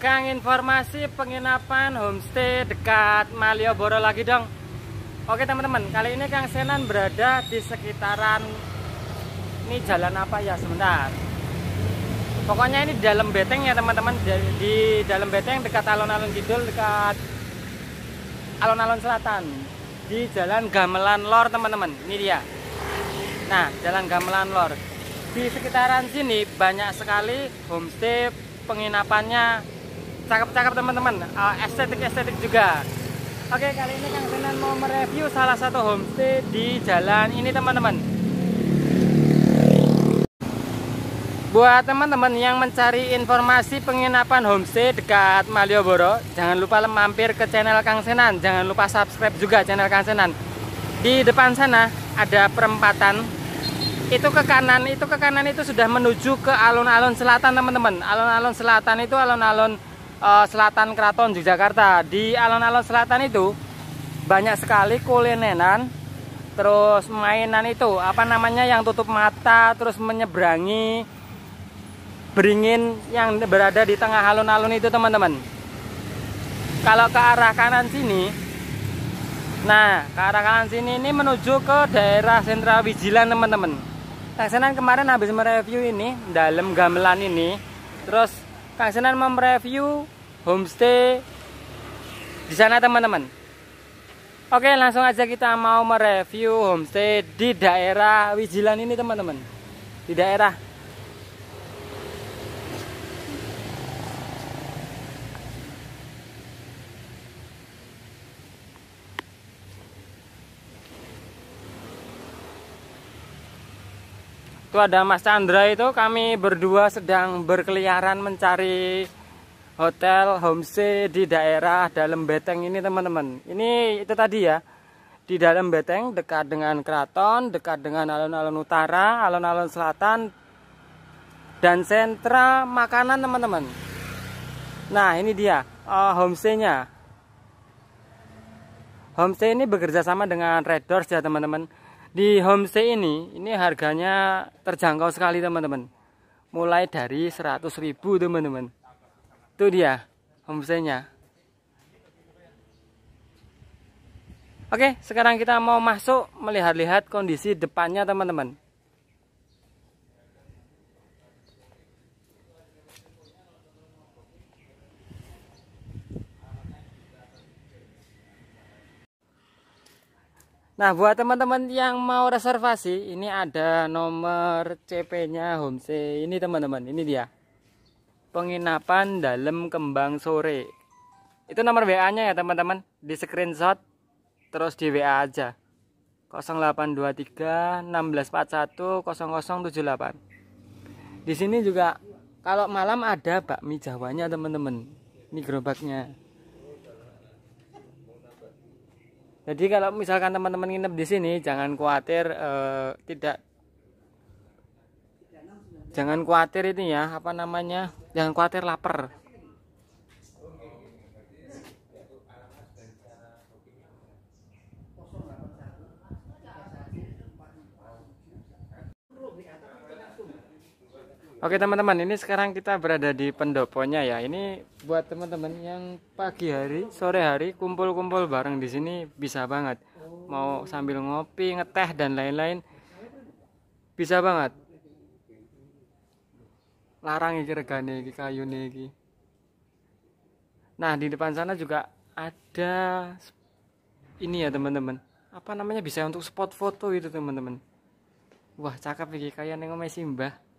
Kang informasi penginapan homestay dekat Malioboro lagi dong Oke teman-teman kali ini Kang Senan berada di sekitaran Ini jalan apa ya sebentar Pokoknya ini di dalam beteng ya teman-teman di, dalam beteng dekat alun-alun kidul dekat Alun-alun selatan Di jalan Gamelan Lor teman-teman Ini dia Nah jalan Gamelan Lor di sekitaran sini banyak sekali homestay penginapannya cakep-cakep teman-teman uh, estetik-estetik juga oke kali ini Kang Senan mau mereview salah satu homestay di jalan ini teman-teman buat teman-teman yang mencari informasi penginapan homestay dekat Malioboro jangan lupa mampir ke channel Kang Senan jangan lupa subscribe juga channel Kang Senan di depan sana ada perempatan itu ke kanan itu ke kanan itu sudah menuju ke alun-alun selatan teman-teman alun-alun selatan itu alun-alun Eh, selatan Keraton Yogyakarta. Di alun-alun selatan itu banyak sekali kulinenan, terus mainan itu apa namanya yang tutup mata, terus menyeberangi beringin yang berada di tengah alun-alun itu teman-teman. Kalau ke arah kanan sini, nah ke arah kanan sini ini menuju ke daerah sentra Wijilan teman-teman. Laksanaan kemarin habis mereview ini, dalam gamelan ini, terus Kang Senan mereview homestay di sana teman-teman. Oke, langsung aja kita mau mereview homestay di daerah Wijilan ini teman-teman. Di daerah itu ada Mas Chandra itu kami berdua sedang berkeliaran mencari hotel homestay di daerah Dalam Beteng ini teman-teman. Ini itu tadi ya. Di Dalam Beteng dekat dengan Keraton, dekat dengan alun-alun utara, alun-alun selatan dan sentra makanan teman-teman. Nah, ini dia uh, homestay-nya. Homestay ini bekerja sama dengan Red Doors ya teman-teman di homestay ini ini harganya terjangkau sekali teman-teman mulai dari 100.000 teman-teman itu dia homestaynya oke sekarang kita mau masuk melihat-lihat kondisi depannya teman-teman Nah, buat teman-teman yang mau reservasi, ini ada nomor CP-nya homestay. Ini teman-teman, ini dia. Penginapan dalam kembang sore. Itu nomor WA-nya ya, teman-teman. Di screenshot terus di WA aja. 0823 1641 0078. Di sini juga kalau malam ada bakmi Jawanya, teman-teman. Ini gerobaknya. Jadi kalau misalkan teman-teman nginep di sini jangan khawatir eh, tidak jangan khawatir ini ya, apa namanya? Jangan khawatir lapar. Oke teman-teman, ini sekarang kita berada di pendoponya ya. Ini buat teman-teman yang pagi hari, sore hari kumpul-kumpul bareng di sini bisa banget. Mau sambil ngopi, ngeteh dan lain-lain bisa banget. Larang iki regane iki kayune iki. Nah, di depan sana juga ada ini ya teman-teman. Apa namanya bisa untuk spot foto itu teman-teman. Wah, cakep iki kayak nengok Mbah.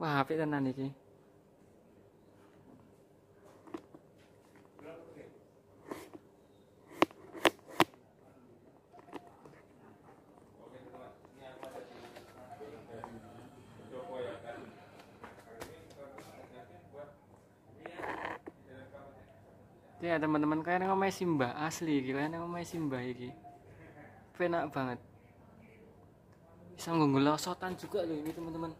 Wah, apik tenan iki. Ya teman-teman kalian ngomongnya simbah asli kalian ngomongnya simbah ini Penak banget. Bisa nggak sotan juga loh ini teman-teman.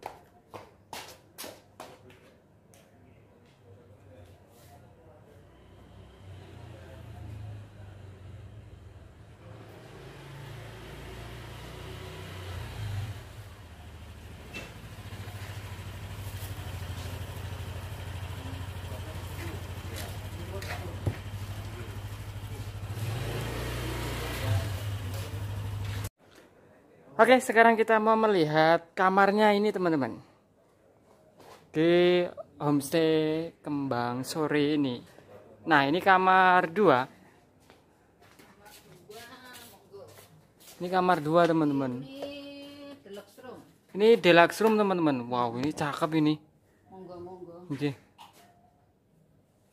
Oke, sekarang kita mau melihat kamarnya ini teman-teman. Di homestay Kembang Sore ini. Nah, ini kamar dua. Ini kamar dua teman-teman. Ini deluxe room teman-teman. Wow, ini cakep ini. Oke.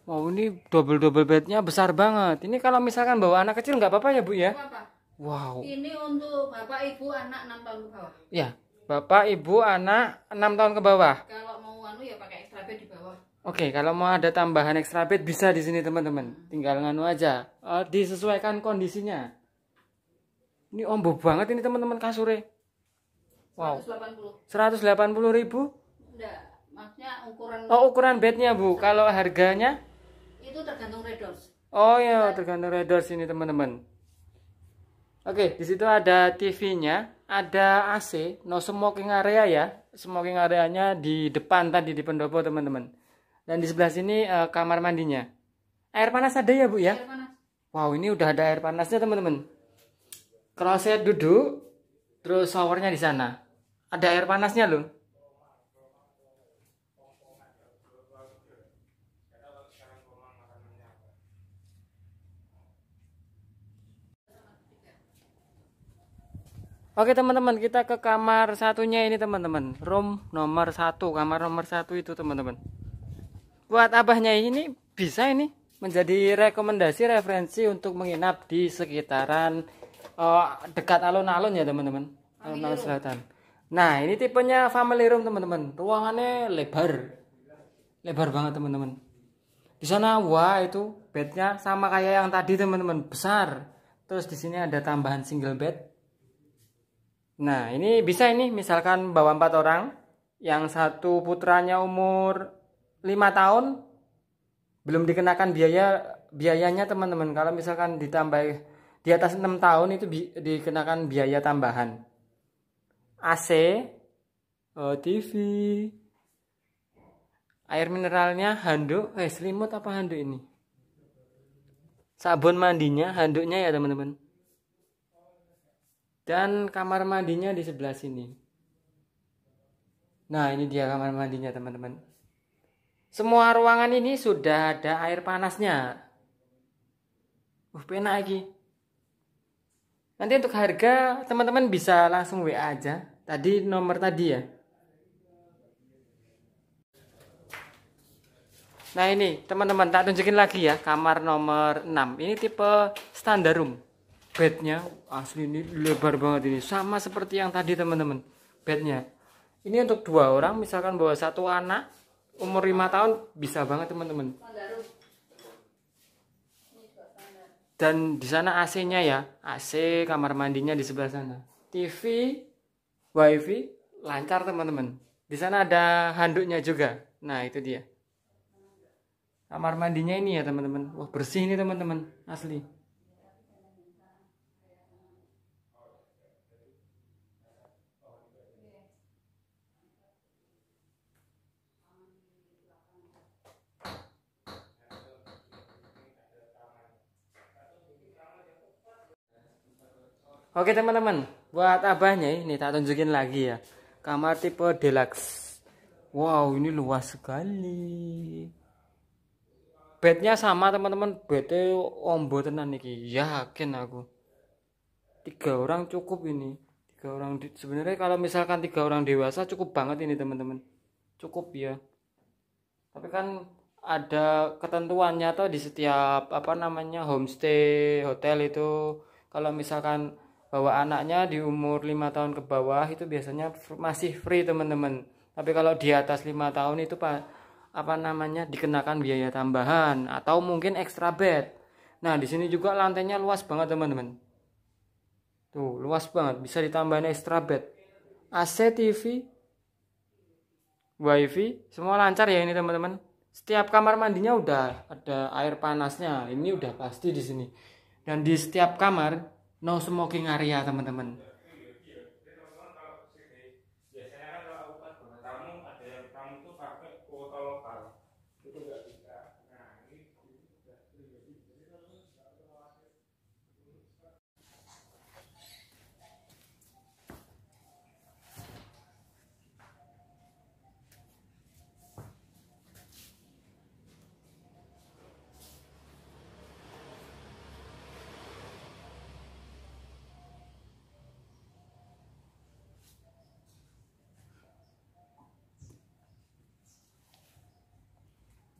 Wow, ini double double bednya besar banget. Ini kalau misalkan bawa anak kecil nggak apa-apa ya bu ya? Wow. Ini untuk bapak, ibu, anak enam tahun ke bawah. Ya, bapak, ibu, anak enam tahun ke bawah. Kalau mau anu ya pakai extra bed di bawah. Oke, kalau mau ada tambahan extra bed bisa di sini teman-teman. Hmm. Tinggal nganu aja. Uh, disesuaikan kondisinya. Ini ombo banget ini teman-teman kasure. Wow. delapan puluh ribu? Enggak, maksudnya ukuran. Oh, ukuran bednya bu. Kalau harganya? Itu tergantung redors. Oh iya, tergantung redors ini teman-teman. Oke, di situ ada TV-nya, ada AC, no smoking area ya. Smoking areanya di depan tadi di pendopo teman-teman. Dan di sebelah sini uh, kamar mandinya. Air panas ada ya bu ya? Air panas. Wow, ini udah ada air panasnya teman-teman. Kalau saya duduk, terus showernya di sana. Ada air panasnya loh. Oke teman-teman kita ke kamar satunya ini teman-teman Room nomor satu Kamar nomor satu itu teman-teman Buat abahnya ini bisa ini Menjadi rekomendasi referensi untuk menginap di sekitaran uh, Dekat alun-alun ya teman-teman Alun-alun selatan Nah ini tipenya family room teman-teman Ruangannya lebar Lebar banget teman-teman Di sana wah itu bednya sama kayak yang tadi teman-teman Besar Terus di sini ada tambahan single bed Nah, ini bisa ini misalkan bawa empat orang, yang satu putranya umur 5 tahun, belum dikenakan biaya biayanya teman-teman. Kalau misalkan ditambah di atas 6 tahun itu bi dikenakan biaya tambahan. AC, e, TV, air mineralnya, handuk, eh selimut apa handuk ini? Sabun mandinya, handuknya ya teman-teman dan kamar mandinya di sebelah sini nah ini dia kamar mandinya teman-teman semua ruangan ini sudah ada air panasnya uh penak lagi nanti untuk harga teman-teman bisa langsung WA aja tadi nomor tadi ya Nah ini teman-teman tak tunjukin lagi ya kamar nomor 6 Ini tipe standar room bednya asli ini lebar banget ini sama seperti yang tadi teman-teman bednya ini untuk dua orang misalkan bawa satu anak umur lima tahun bisa banget teman-teman dan di sana AC-nya ya AC kamar mandinya di sebelah sana TV wifi lancar teman-teman di sana ada handuknya juga nah itu dia kamar mandinya ini ya teman-teman wah bersih ini teman-teman asli Oke teman-teman, buat abahnya ini tak tunjukin lagi ya. Kamar tipe deluxe. Wow, ini luas sekali. Bednya sama teman-teman, bednya ombo tenan iki. Yakin aku. Tiga orang cukup ini. Tiga orang sebenarnya kalau misalkan tiga orang dewasa cukup banget ini teman-teman. Cukup ya. Tapi kan ada ketentuannya tuh di setiap apa namanya homestay, hotel itu kalau misalkan bahwa anaknya di umur 5 tahun ke bawah itu biasanya masih free teman-teman. Tapi kalau di atas 5 tahun itu pak apa namanya dikenakan biaya tambahan atau mungkin extra bed. Nah, di sini juga lantainya luas banget teman-teman. Tuh, luas banget, bisa ditambahin extra bed. AC TV WiFi semua lancar ya ini teman-teman. Setiap kamar mandinya udah ada air panasnya. Ini udah pasti di sini. Dan di setiap kamar no smoking area teman-teman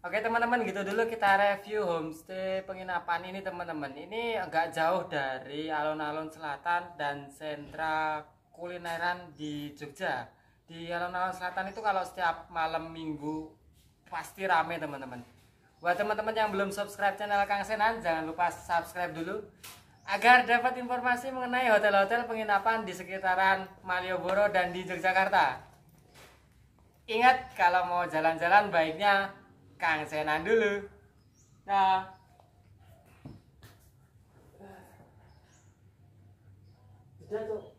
Oke teman-teman gitu dulu kita review homestay penginapan ini teman-teman Ini agak jauh dari alun-alun selatan dan sentra kulineran di Jogja Di alun-alun selatan itu kalau setiap malam minggu pasti rame teman-teman Buat teman-teman yang belum subscribe channel Kang Senan jangan lupa subscribe dulu Agar dapat informasi mengenai hotel-hotel penginapan di sekitaran Malioboro dan di Yogyakarta Ingat kalau mau jalan-jalan baiknya 강세나 늘르 나 진짜